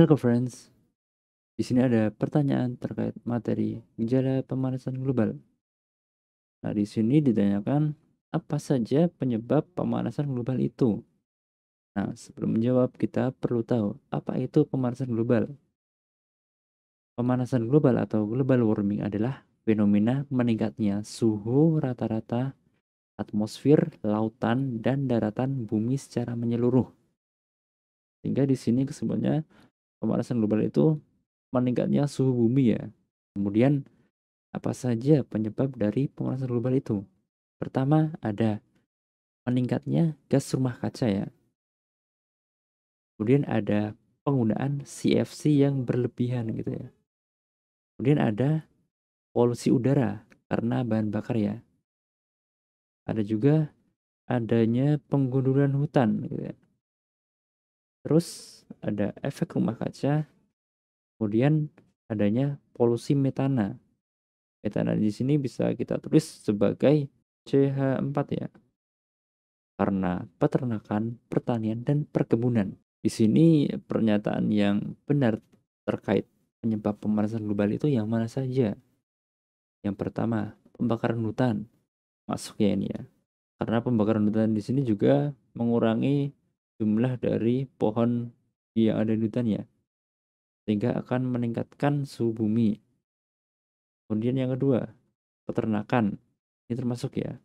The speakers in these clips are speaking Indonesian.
Halo friends. Di sini ada pertanyaan terkait materi gejala pemanasan global. Nah, di sini ditanyakan apa saja penyebab pemanasan global itu. Nah, sebelum menjawab, kita perlu tahu apa itu pemanasan global. Pemanasan global atau global warming adalah fenomena meningkatnya suhu rata-rata atmosfer, lautan, dan daratan bumi secara menyeluruh. Sehingga di sini kesimpulannya pemanasan global itu meningkatnya suhu bumi ya. Kemudian apa saja penyebab dari pemanasan global itu? Pertama ada meningkatnya gas rumah kaca ya. Kemudian ada penggunaan CFC yang berlebihan gitu ya. Kemudian ada polusi udara karena bahan bakar ya. Ada juga adanya penggundulan hutan gitu ya. Terus ada efek rumah kaca, kemudian adanya polusi metana. Metana di sini bisa kita tulis sebagai CH4 ya. Karena peternakan, pertanian, dan perkebunan. Di sini pernyataan yang benar terkait penyebab pemanasan global itu yang mana saja? Yang pertama, pembakaran hutan. Masuk ya ini ya. Karena pembakaran hutan di sini juga mengurangi jumlah dari pohon yang ada di hutan ya sehingga akan meningkatkan suhu bumi kemudian yang kedua peternakan ini termasuk ya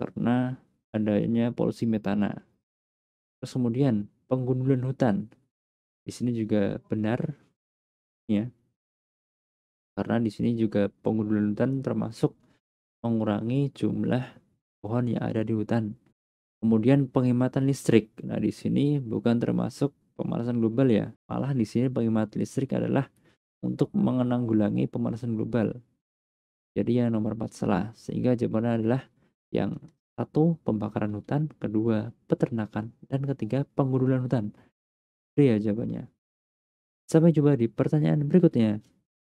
karena adanya polusi metana terus kemudian penggundulan hutan di sini juga benar ya karena di sini juga penggundulan hutan termasuk mengurangi jumlah pohon yang ada di hutan Kemudian penghematan listrik. Nah, di sini bukan termasuk pemanasan global ya. Malah di sini penghematan listrik adalah untuk menanggulangi pemanasan global. Jadi yang nomor 4 salah. Sehingga jawabannya adalah yang satu pembakaran hutan, kedua peternakan, dan ketiga penggundulan hutan. Itu ya jawabannya. Sampai jumpa di pertanyaan berikutnya.